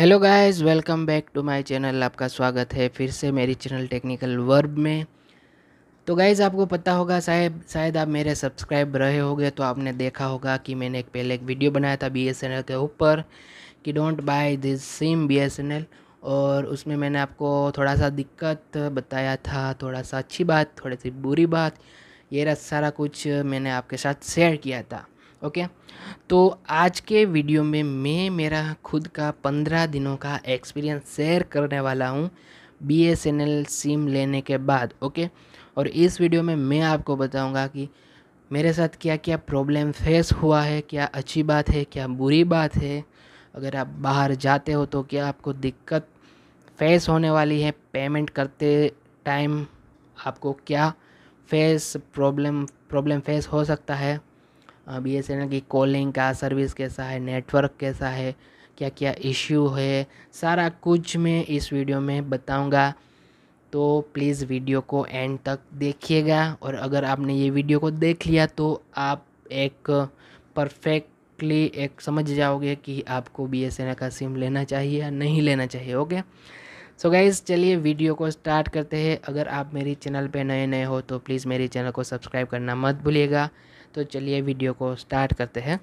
hello guys welcome back to my channel आपका स्वागत है फिर से मेरी चैनल टेक्निकल वर्ब में तो गाइस आपको पता होगा शायद शायद आप मेरे सब्सक्राइब रहे होंगे तो आपने देखा होगा कि मैंने एक पहले एक वीडियो बनाया था बीएसएनएल के ऊपर कि don't buy this SIM BSNL और उसमें मैंने आपको थोड़ा सा दिक्कत बताया था थोड़ा सा अच्छी बात थोड़ी सी बुरी बात ये सारा कुछ मैंने आपके साथ शेयर किया था ओके तो आज के वीडियो में मैं मेरा खुद का पंद्रह दिनों का एक्सपीरियंस शेयर करने वाला हूँ B S N L SIM लेने के बाद ओके और इस वीडियो में मैं आपको बताऊँगा कि मेरे साथ क्या क्या प्रॉब्लम फेस हुआ है क्या अच्छी बात है क्या बुरी बात है अगर आप बाहर जाते हो तो क्या आपको दिक्कत फेस होने वाली है पेमेंट करते टाइम आपको क्या फेस प्रॉब्लम प्रॉब्लम फेस हो सकता है बी एस एन एल की कॉलिंग का सर्विस कैसा है नेटवर्क कैसा है क्या क्या इश्यू है सारा कुछ मैं इस वीडियो में बताऊंगा तो प्लीज़ वीडियो को एंड तक देखिएगा और अगर आपने ये वीडियो को देख लिया तो आप एक परफेक्टली एक समझ जाओगे कि आपको बी एस एन एल का सिम लेना चाहिए या नहीं लेना चाहिए ओके सो गाइज़ चलिए वीडियो को स्टार्ट करते हैं अगर आप मेरी चैनल पे नए नए हो तो प्लीज़ मेरे चैनल को सब्सक्राइब करना मत भूलिएगा तो चलिए वीडियो को स्टार्ट करते हैं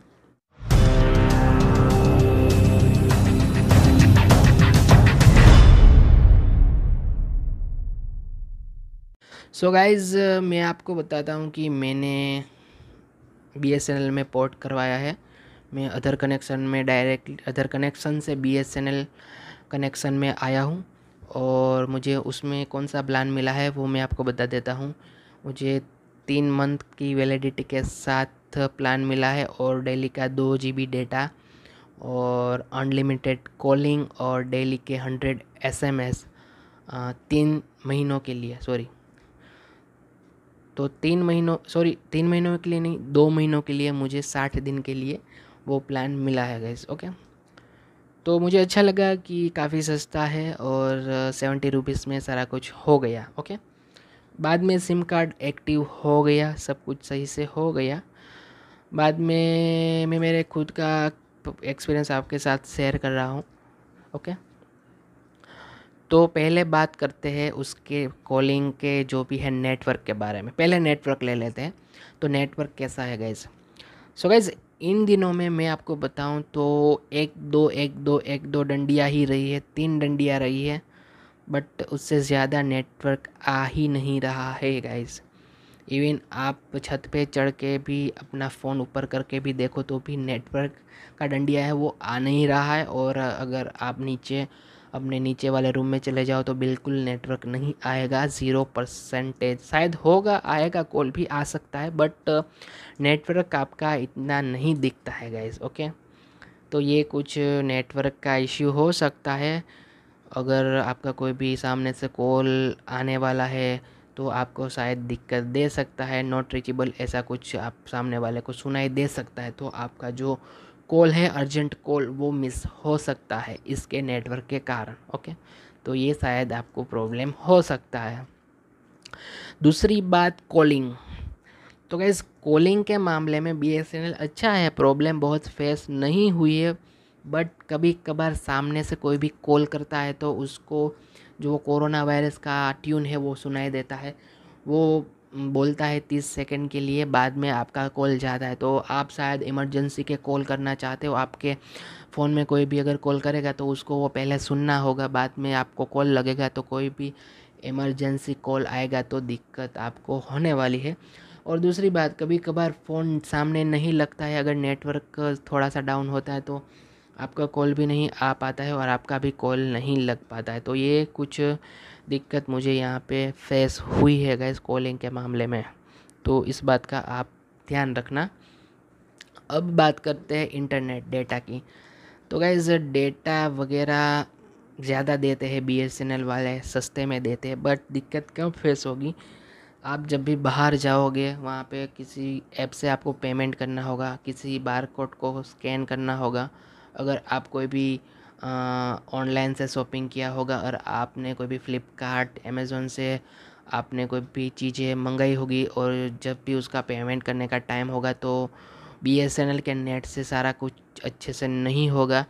सो so गाइज़ मैं आपको बताता हूँ कि मैंने बी में पोर्ट करवाया है मैं अदर कनेक्शन में डायरेक्ट अदर कनेक्शन से बी कनेक्शन में आया हूँ और मुझे उसमें कौन सा प्लान मिला है वो मैं आपको बता देता हूँ मुझे तीन मंथ की वैलिडिटी के साथ प्लान मिला है और डेली का दो जी बी डेटा और अनलिमिटेड कॉलिंग और डेली के हंड्रेड एस एम एस तीन महीनों के लिए सॉरी तो तीन महीनों सॉरी तीन महीनों के लिए नहीं दो महीनों के लिए मुझे साठ दिन के लिए वो प्लान मिला है गैस ओके तो मुझे अच्छा लगा कि काफ़ी सस्ता है और सेवेंटी रुपीज़ में सारा कुछ हो गया ओके बाद में सिम कार्ड एक्टिव हो गया सब कुछ सही से हो गया बाद में मैं मेरे खुद का एक्सपीरियंस आपके साथ शेयर कर रहा हूँ ओके तो पहले बात करते हैं उसके कॉलिंग के जो भी है नेटवर्क के बारे में पहले नेटवर्क ले लेते हैं तो नेटवर्क कैसा है गैज़ सो गैज़ इन दिनों में मैं आपको बताऊं तो एक दो एक दो एक दो डंडियाँ ही रही है तीन डंडियाँ रही है बट उससे ज़्यादा नेटवर्क आ ही नहीं रहा है गाइस इवन आप छत पे चढ़ के भी अपना फ़ोन ऊपर करके भी देखो तो भी नेटवर्क का डंडिया है वो आ नहीं रहा है और अगर आप नीचे अपने नीचे वाले रूम में चले जाओ तो बिल्कुल नेटवर्क नहीं आएगा ज़ीरो परसेंटेज शायद होगा आएगा कॉल भी आ सकता है बट नेटवर्क आपका इतना नहीं दिखता है गैस ओके तो ये कुछ नेटवर्क का इश्यू हो सकता है अगर आपका कोई भी सामने से कॉल आने वाला है तो आपको शायद दिक्कत दे सकता है नॉट रिचेबल ऐसा कुछ आप सामने वाले को सुनाई दे सकता है तो आपका जो कॉल है अर्जेंट कॉल वो मिस हो सकता है इसके नेटवर्क के कारण ओके तो ये शायद आपको प्रॉब्लम हो सकता है दूसरी बात कॉलिंग तो क्या कॉलिंग के मामले में बी अच्छा है प्रॉब्लम बहुत फेस नहीं हुई है बट कभी कभार सामने से कोई भी कॉल करता है तो उसको जो कोरोना वायरस का ट्यून है वो सुनाई देता है वो बोलता है तीस सेकंड के लिए बाद में आपका कॉल जाता है तो आप शायद इमरजेंसी के कॉल करना चाहते हो आपके फ़ोन में कोई भी अगर कॉल करेगा तो उसको वो पहले सुनना होगा बाद में आपको कॉल लगेगा तो कोई भी इमरजेंसी कॉल आएगा तो दिक्कत आपको होने वाली है और दूसरी बात कभी कभार फ़ोन सामने नहीं लगता है अगर नेटवर्क थोड़ा सा डाउन होता है तो आपका कॉल भी नहीं आ पाता है और आपका भी कॉल नहीं लग पाता है तो ये कुछ दिक्कत मुझे यहाँ पे फेस हुई है गैस कॉलिंग के मामले में तो इस बात का आप ध्यान रखना अब बात करते हैं इंटरनेट डेटा की तो गैस डेटा वगैरह ज़्यादा देते हैं बी वाले सस्ते में देते हैं बट दिक्कत क्यों फेस होगी आप जब भी बाहर जाओगे वहाँ पे किसी ऐप से आपको पेमेंट करना होगा किसी बार कोड को स्कैन करना होगा अगर आप कोई भी ऑनलाइन से शॉपिंग किया होगा और आपने कोई भी फ्लिपकार्ट अमेज़ोन से आपने कोई भी चीज़ें मंगाई होगी और जब भी उसका पेमेंट करने का टाइम होगा तो बी एस एन एल के नेट से सारा कुछ अच्छे से नहीं होगा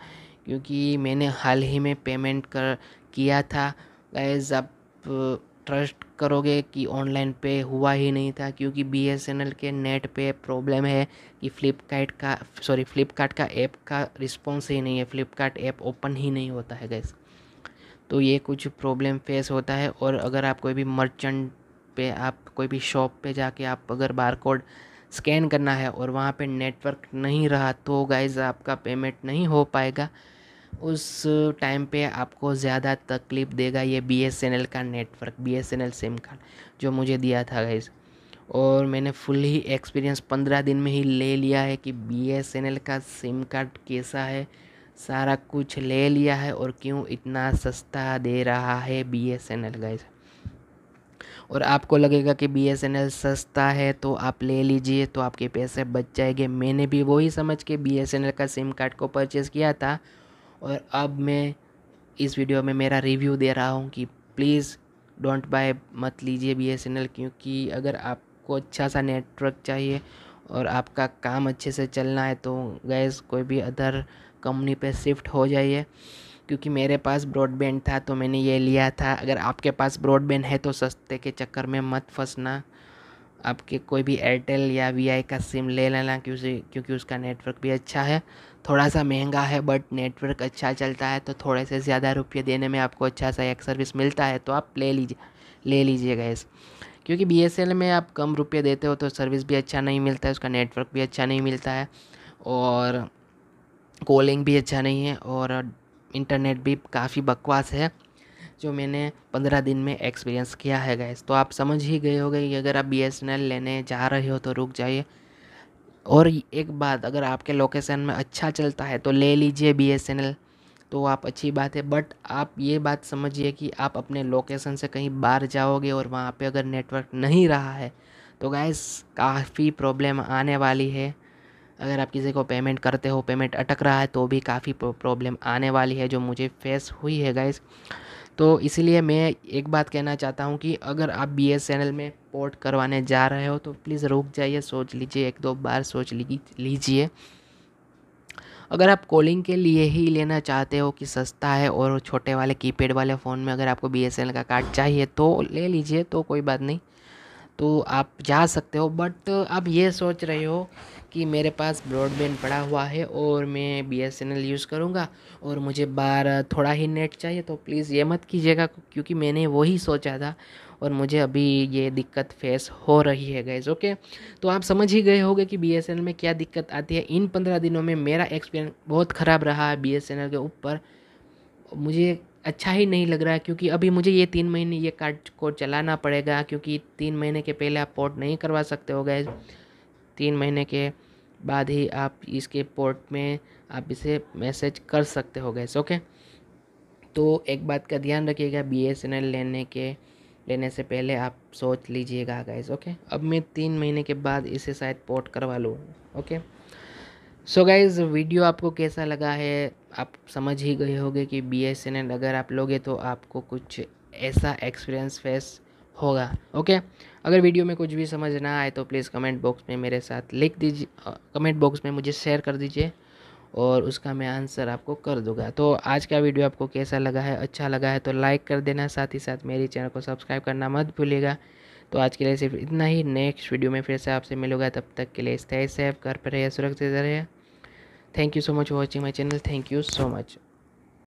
क्योंकि मैंने हाल ही में पेमेंट कर किया था गैज़ आप ट्रस्ट करोगे कि ऑनलाइन पे हुआ ही नहीं था क्योंकि बी के नेट पे प्रॉब्लम है कि फ्लिपकार्ट का सॉरी फ्लिपकार्ट का ऐप का रिस्पॉन्स ही नहीं है फ्लिपकार्ट ऐप ओपन ही नहीं होता है गैस तो ये कुछ प्रॉब्लम फेस होता है और अगर आप कोई भी मर्चेंट पे आप कोई भी शॉप पे जाके आप अगर बार कोड स्कैन करना है और वहाँ पे नेटवर्क नहीं रहा तो गाइज़ आपका पेमेंट नहीं हो पाएगा उस टाइम पे आपको ज़्यादा तकलीफ़ देगा ये बी एस एन एल का network B S N L SIM card जो मुझे दिया था गाइज और मैंने फुल ही एक्सपीरियंस पंद्रह दिन में ही ले लिया है कि बी एस एन एल का सिम कार्ड कैसा है सारा कुछ ले लिया है और क्यों इतना सस्ता दे रहा है B S N L guys और आपको लगेगा कि बी एस एन एल सस्ता है तो आप ले लीजिए तो आपके पैसे बच जाएंगे मैंने भी वही समझ के बी एस एन एल का सिम कार्ड को परचेज़ किया था और अब मैं इस वीडियो में मेरा रिव्यू दे रहा हूँ कि प्लीज़ डोंट बाय मत लीजिए बी एस एन एल क्योंकि अगर आपको अच्छा सा नेटवर्क चाहिए और आपका काम अच्छे से चलना है तो गैस कोई भी अदर कंपनी पे शिफ्ट हो जाइए क्योंकि मेरे पास ब्रॉडबैंड था तो मैंने ये लिया था अगर आपके पास ब्रॉडबैंड है तो सस्ते के चक्कर में मत फंसना आपके कोई भी एयरटेल या वी का सिम ले लेना क्योंकि क्योंकि उसका नेटवर्क भी अच्छा है थोड़ा सा महंगा है बट नेटवर्क अच्छा चलता है तो थोड़े से ज़्यादा रुपये देने में आपको अच्छा सा एक सर्विस मिलता है तो आप ले लीजिए ले लीजिएगा इस क्योंकि बी में आप कम रुपये देते हो तो सर्विस भी अच्छा नहीं मिलता है उसका नेटवर्क भी अच्छा नहीं मिलता है और कॉलिंग भी अच्छा नहीं है और इंटरनेट भी काफ़ी बकवास है जो मैंने पंद्रह दिन में एक्सपीरियंस किया है गैस तो आप समझ ही गए गए कि अगर आप बी लेने जा रहे हो तो रुक जाइए और एक बात अगर आपके लोकेशन में अच्छा चलता है तो ले लीजिए बी एस एन एल तो आप अच्छी बात है बट आप ये बात समझिए कि आप अपने लोकेशन से कहीं बाहर जाओगे और वहाँ पे अगर नेटवर्क नहीं रहा है तो गैस काफ़ी प्रॉब्लम आने वाली है अगर आप किसी को पेमेंट करते हो पेमेंट अटक रहा है तो भी काफ़ी प्रॉब्लम आने वाली है जो मुझे फेस हुई है गैस तो इसीलिए मैं एक बात कहना चाहता हूँ कि अगर आप बी एस एन एल में पोर्ट करवाने जा रहे हो तो प्लीज़ रुक जाइए सोच लीजिए एक दो बार सोच लीजिए अगर आप कॉलिंग के लिए ही लेना चाहते हो कि सस्ता है और छोटे वाले कीपैड वाले फ़ोन में अगर आपको बी का कार्ड चाहिए तो ले लीजिए तो कोई बात नहीं तो आप जा सकते हो बट आप ये सोच रहे हो कि मेरे पास ब्रॉडबैंड पड़ा हुआ है और मैं B S N L use करूँगा और मुझे बार थोड़ा ही नेट चाहिए तो प्लीज़ ये मत कीजिएगा क्योंकि मैंने वही सोचा था और मुझे अभी ये दिक्कत फेस हो रही है गैज़ ओके तो आप समझ ही गए होंगे कि बी में क्या दिक्कत आती है इन पंद्रह दिनों में मेरा एक्सपीरियंस बहुत ख़राब रहा है बी के ऊपर मुझे अच्छा ही नहीं लग रहा है क्योंकि अभी मुझे ये तीन महीने ये कार्ड को चलाना पड़ेगा क्योंकि तीन महीने के पहले आप पोर्ट नहीं करवा सकते हो गए तीन महीने के बाद ही आप इसके पोर्ट में आप इसे मैसेज कर सकते हो गैस ओके तो एक बात का ध्यान रखिएगा एल लेने के लेने से पहले आप सोच लीजिएगा गैस ओके अब मैं तीन महीने के बाद इसे शायद पोर्ट करवा लूँ ओके सो गाइज़ वीडियो आपको कैसा लगा है आप समझ ही गए होंगे कि बी एस एन एल अगर आप लोगे तो आपको कुछ ऐसा एक्सपीरियंस फेस होगा ओके अगर वीडियो में कुछ भी समझ ना आए तो प्लीज़ कमेंट बॉक्स में मेरे साथ लिख दीजिए कमेंट बॉक्स में मुझे शेयर कर दीजिए और उसका मैं आंसर आपको कर दूंगा तो आज का वीडियो आपको कैसा लगा है अच्छा लगा है तो लाइक कर देना साथ ही साथ मेरे चैनल को सब्सक्राइब करना मत भूलिएगा तो आज के लिए सिर्फ इतना ही नेक्स्ट वीडियो में फिर से आपसे मिलूंगा तब तक के लिए स्टे सेफ घर पर रहिए सुरक्षित रहिए thank you so much for watching my channel thank you so much